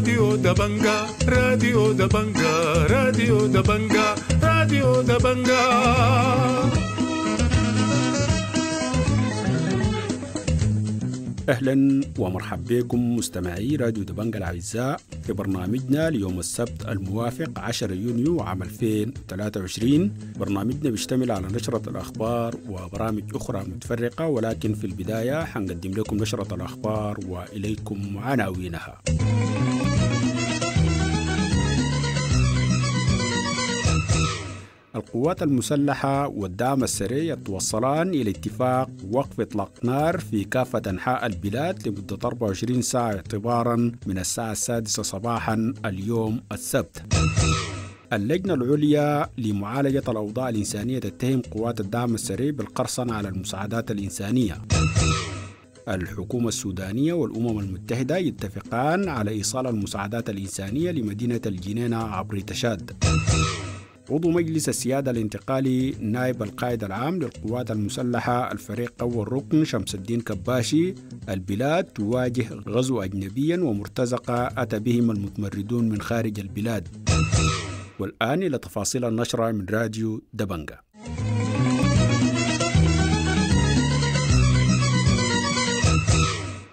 راديو دبنجا راديو دبنجا راديو دبنجا راديو دبنجا اهلا ومرحبا بكم مستمعي راديو دبنجا الاعزاء في برنامجنا ليوم السبت الموافق 10 يونيو عام 2023 برنامجنا بيشتمل على نشرة الأخبار وبرامج أخرى متفرقة ولكن في البداية حنقدم لكم نشرة الأخبار وإليكم عناوينها القوات المسلحة والدعم السريع يتوصلان إلى اتفاق وقف إطلاق نار في كافة أنحاء البلاد لمدة 24 ساعة اعتبارا من الساعة السادسة صباحا اليوم السبت اللجنة العليا لمعالجة الأوضاع الإنسانية تتهم قوات الدعم السريع بالقرصنة على المساعدات الإنسانية الحكومة السودانية والأمم المتحدة يتفقان على إيصال المساعدات الإنسانية لمدينة الجنينة عبر تشاد عضو مجلس السيادة الانتقالي نائب القائد العام للقوات المسلحة الفريق قوى الركن شمس الدين كباشي البلاد تواجه غزو أجنبيا ومرتزقة أتى بهم المتمردون من خارج البلاد والآن إلى تفاصيل النشرة من راديو دبنجا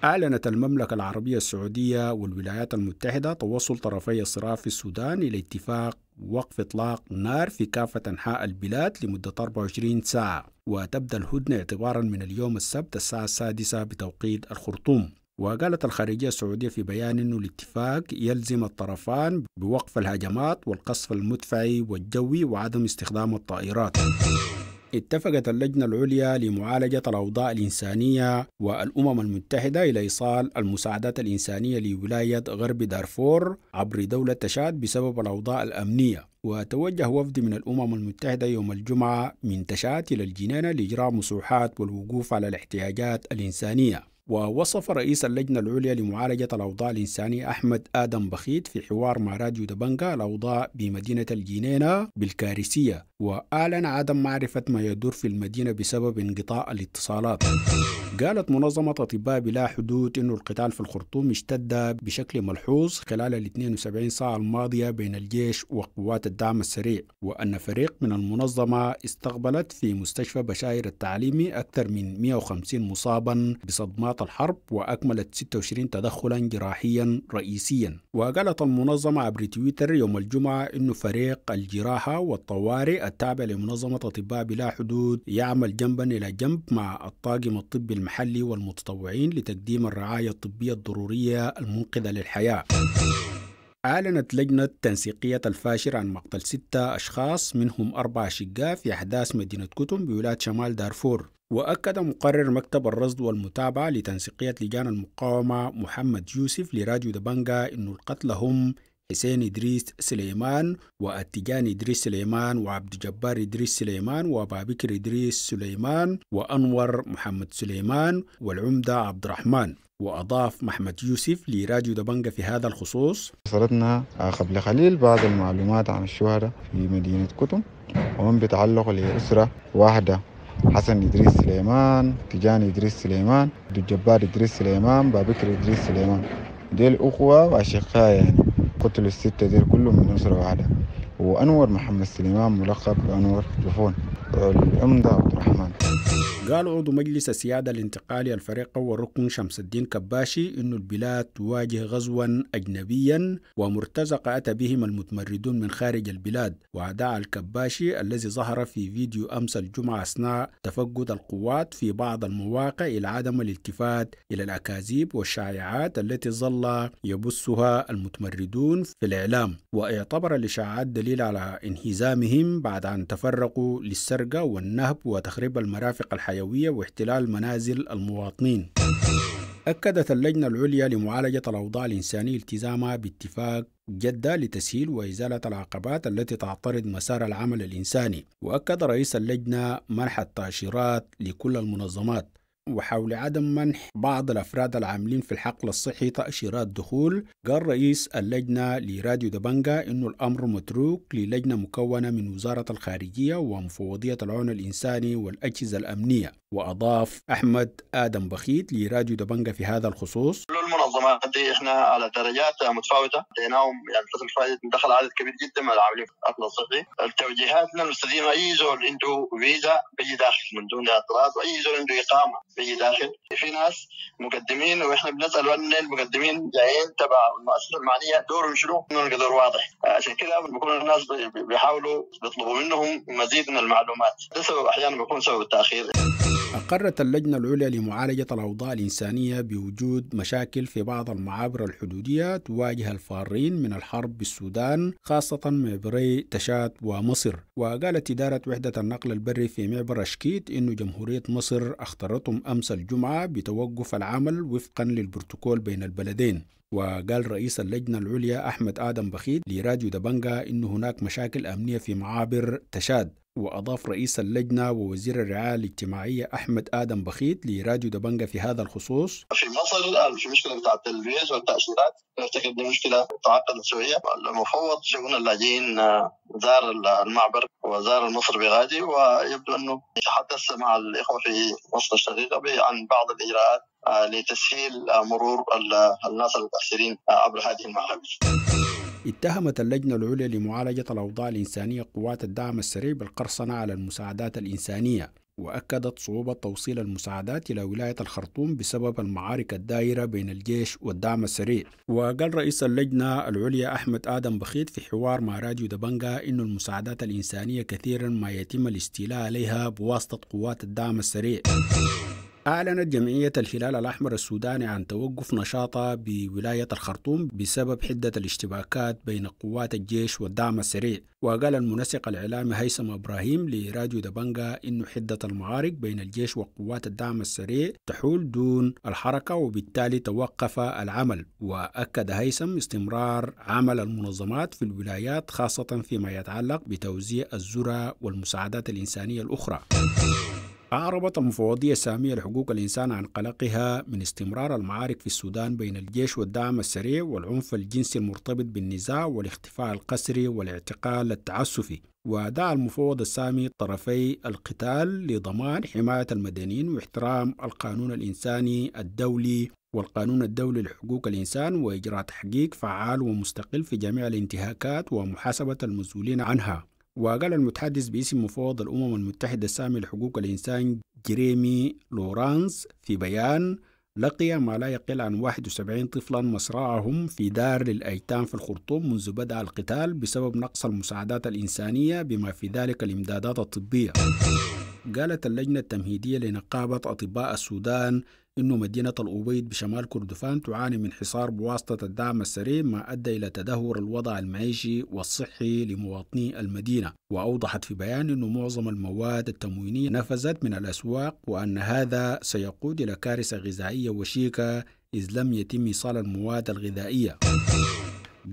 أعلنت المملكة العربية السعودية والولايات المتحدة توصل طرفي الصراع في السودان إلى اتفاق وقف إطلاق النار في كافة أنحاء البلاد لمدة 24 ساعة وتبدأ الهدنة اعتبارا من اليوم السبت الساعة السادسة بتوقيت الخرطوم وقالت الخارجية السعودية في بيان أن الاتفاق يلزم الطرفان بوقف الهجمات والقصف المدفعي والجوي وعدم استخدام الطائرات اتفقت اللجنة العليا لمعالجة الأوضاع الإنسانية والأمم المتحدة إلى إيصال المساعدات الإنسانية لولاية غرب دارفور عبر دولة تشاد بسبب الأوضاع الأمنية وتوجه وفد من الأمم المتحدة يوم الجمعة من تشاد إلى الجنانة لإجراء مسوحات والوقوف على الاحتياجات الإنسانية ووصف رئيس اللجنة العليا لمعالجة الأوضاع الإنسانية أحمد آدم بخيت في حوار مع راديو دبنجا الأوضاع بمدينة الجنينة بالكارثية وأعلن عدم معرفة ما يدور في المدينة بسبب انقطاع الاتصالات قالت منظمة أطباء بلا حدود أن القتال في الخرطوم اشتد بشكل ملحوظ خلال ال 72 ساعة الماضية بين الجيش وقوات الدعم السريع وأن فريق من المنظمة استقبلت في مستشفى بشاير التعليمي أكثر من 150 مصابا بصدمات الحرب وأكملت 26 تدخلا جراحيا رئيسيا وقالت المنظمة عبر تويتر يوم الجمعة أن فريق الجراحة والطوارئ التابع لمنظمة أطباء بلا حدود يعمل جنبا إلى جنب مع الطاقم الطبي المحلي والمتطوعين لتقديم الرعاية الطبية الضرورية المنقذة للحياة أعلنت لجنة تنسيقية الفاشر عن مقتل ستة أشخاص منهم أربعة شقاء في أحداث مدينة كتم بولاية شمال دارفور وأكد مقرر مكتب الرصد والمتابعة لتنسيقية لجان المقاومة محمد يوسف لراديو دبنجا أن القتل هم حسين إدريس سليمان وأتجان إدريس سليمان وعبد جبار إدريس سليمان وأبا بكر إدريس سليمان وأنور محمد سليمان والعمدة عبد الرحمن وأضاف محمد يوسف لراديو دبنجة في هذا الخصوص صرتنا قبل قليل بعض المعلومات عن الشهداء في مدينة كتم ومن بتعلق لأسرة واحدة حسن إدريس سليمان تجان إدريس سليمان عبد الجبار إدريس سليمان بابكر إدريس سليمان دي الأخوة وأشقاء يعني قتلوا الستة دير كلهم من أسرة واحدة وأنور محمد سليمان ملقب بأنور جفون العمدة عبد الرحمن قال عضو مجلس السيادة الانتقالي الفريق والركن شمس الدين كباشي أن البلاد تواجه غزوا أجنبيا ومرتزق أتى بهم المتمردون من خارج البلاد ودعا الكباشي الذي ظهر في فيديو أمس الجمعة أثناء تفقد القوات في بعض المواقع إلى عدم الالتفات إلى الأكاذيب والشائعات التي ظل يبثها المتمردون في الإعلام واعتبر الإشاعات دليل على انهزامهم بعد أن تفرقوا للسرقة والنهب وتخريب المرافق المرافق الحيوية واحتلال منازل المواطنين أكدت اللجنة العليا لمعالجة الأوضاع الإنسانية التزامها باتفاق جدة لتسهيل وإزالة العقبات التي تعترض مسار العمل الإنساني وأكد رئيس اللجنة منح التأشيرات لكل المنظمات وحول عدم منح بعض الأفراد العاملين في الحقل الصحي تأشيرات دخول قال رئيس اللجنة لراديو دبنجا أن الأمر متروك للجنة مكونة من وزارة الخارجية ومفوضية العون الإنساني والأجهزة الأمنية وأضاف أحمد آدم بخيت لراديو دبنجة في هذا الخصوص كل المنظمات دي احنا على درجات متفاوته لديناهم يعني الفتره اللي دخل عدد كبير جدا من العاملين في القطاع الصحي التوجيهات للمستدين اي زول عنده فيزا بيجي داخل من دون اعتراض واي زول عنده اقامه بيجي داخل في ناس مقدمين واحنا بنسال وين المقدمين جايين تبع المؤسسه المعنيه دورهم شنو انه القدر واضح عشان كذا بيكون الناس بيحاولوا بيطلبوا منهم مزيد من المعلومات ده سبب احيانا بيكون سبب التاخير أقرت اللجنة العليا لمعالجة الأوضاع الإنسانية بوجود مشاكل في بعض المعابر الحدودية تواجه الفارين من الحرب بالسودان خاصة معبري تشاد ومصر وقالت إدارة وحدة النقل البري في معبر أشكيت أن جمهورية مصر أخترتهم أمس الجمعة بتوقف العمل وفقا للبروتوكول بين البلدين وقال رئيس اللجنة العليا أحمد آدم بخيت لراديو دبنجا إن هناك مشاكل أمنية في معابر تشاد وأضاف رئيس اللجنة ووزير الرعاية الاجتماعية أحمد آدم بخيت لراديو دبنجة في هذا الخصوص في مصر في مشكلة بتاع التلفزيون والتأشيرات نعتقد دي مشكلة تعقد شوية المفوض شؤون اللاجئين آه، زار المعبر وزار مصر بغادي ويبدو أنه تحدث مع الإخوة في مصر الشقيقة عن بعض الإجراءات آه، لتسهيل آه، مرور الناس المتأثرين عبر هذه المحافل اتهمت اللجنة العليا لمعالجة الأوضاع الإنسانية قوات الدعم السريع بالقرصنة على المساعدات الإنسانية وأكدت صعوبة توصيل المساعدات إلى ولاية الخرطوم بسبب المعارك الدائرة بين الجيش والدعم السريع وقال رئيس اللجنة العليا أحمد آدم بخيت في حوار مع راديو دبنجا أن المساعدات الإنسانية كثيرا ما يتم الاستيلاء عليها بواسطة قوات الدعم السريع أعلنت جمعية الهلال الأحمر السوداني عن توقف نشاطها بولاية الخرطوم بسبب حدة الاشتباكات بين قوات الجيش والدعم السريع وقال المنسق الإعلامي هيثم إبراهيم لراديو دبنجا إن حدة المعارك بين الجيش وقوات الدعم السريع تحول دون الحركة وبالتالي توقف العمل وأكد هيثم استمرار عمل المنظمات في الولايات خاصة فيما يتعلق بتوزيع الذرة والمساعدات الإنسانية الأخرى أعربت المفوضية السامية لحقوق الإنسان عن قلقها من استمرار المعارك في السودان بين الجيش والدعم السريع والعنف الجنسي المرتبط بالنزاع والاختفاء القسري والاعتقال التعسفي ودعا المفوض السامي طرفي القتال لضمان حماية المدنيين واحترام القانون الإنساني الدولي والقانون الدولي لحقوق الإنسان وإجراء تحقيق فعال ومستقل في جميع الانتهاكات ومحاسبة المسؤولين عنها وقال المتحدث باسم مفوض الأمم المتحدة السامي لحقوق الإنسان جريمي لورانس في بيان لقي ما لا يقل عن 71 طفلا مصرعهم في دار للأيتام في الخرطوم منذ بدأ القتال بسبب نقص المساعدات الإنسانية بما في ذلك الإمدادات الطبية قالت اللجنة التمهيدية لنقابة أطباء السودان إن مدينة الأوبيد بشمال كردفان تعاني من حصار بواسطة الدعم السريع ما أدى إلى تدهور الوضع المعيشي والصحي لمواطني المدينة وأوضحت في بيان أن معظم المواد التموينية نفذت من الأسواق وأن هذا سيقود إلى كارثة غذائية وشيكة إذ لم يتم إيصال المواد الغذائية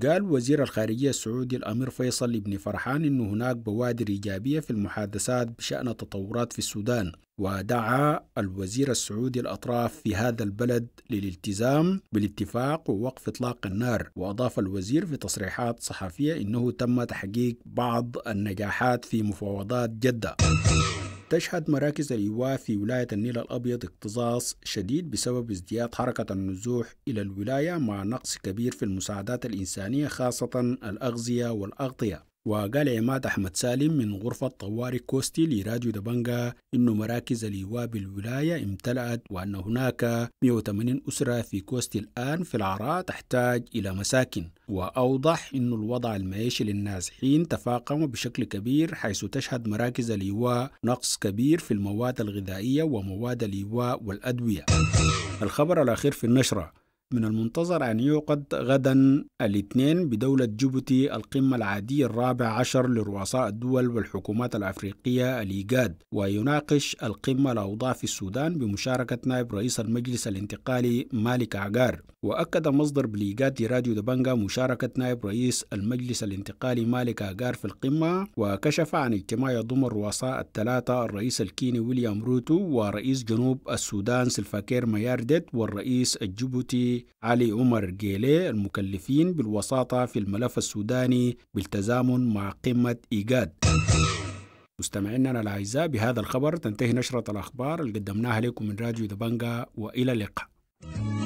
قال وزير الخارجية السعودي الأمير فيصل بن فرحان أن هناك بوادر إيجابية في المحادثات بشأن التطورات في السودان ودعا الوزير السعودي الأطراف في هذا البلد للالتزام بالاتفاق ووقف إطلاق النار وأضاف الوزير في تصريحات صحفية أنه تم تحقيق بعض النجاحات في مفاوضات جدة تشهد مراكز الإيواء في ولاية النيل الأبيض اكتظاظ شديد بسبب ازدياد حركة النزوح إلى الولاية مع نقص كبير في المساعدات الإنسانية خاصة الأغذية والأغطية وقال عماد أحمد سالم من غرفة طوارئ كوستي لراديو دبنجا أن مراكز الإيواء بالولاية امتلأت وأن هناك 180 أسرة في كوستي الآن في العراء تحتاج إلى مساكن وأوضح أن الوضع المعيشي للنازحين تفاقم بشكل كبير حيث تشهد مراكز الإيواء نقص كبير في المواد الغذائية ومواد الإيواء والأدوية الخبر الأخير في النشرة من المنتظر أن يعقد غدا الاثنين بدولة جيبوتي القمة العادية الرابع عشر لرؤساء الدول والحكومات الأفريقية الإيجاد ويناقش القمة الأوضاع في السودان بمشاركة نائب رئيس المجلس الانتقالي مالك عقار وأكد مصدر بالإيجاد راديو دبنجا مشاركة نائب رئيس المجلس الانتقالي مالك عقار في القمة وكشف عن اجتماع يضم الرؤساء الثلاثة الرئيس الكيني ويليام روتو ورئيس جنوب السودان سلفاكير مياردت والرئيس الجيبوتي علي عمر جيلي المكلفين بالوساطة في الملف السوداني بالتزامن مع قمة إيجاد مستمعينا الأعزاء بهذا الخبر تنتهي نشرة الأخبار اللي قدمناها لكم من راديو دبنجا وإلى اللقاء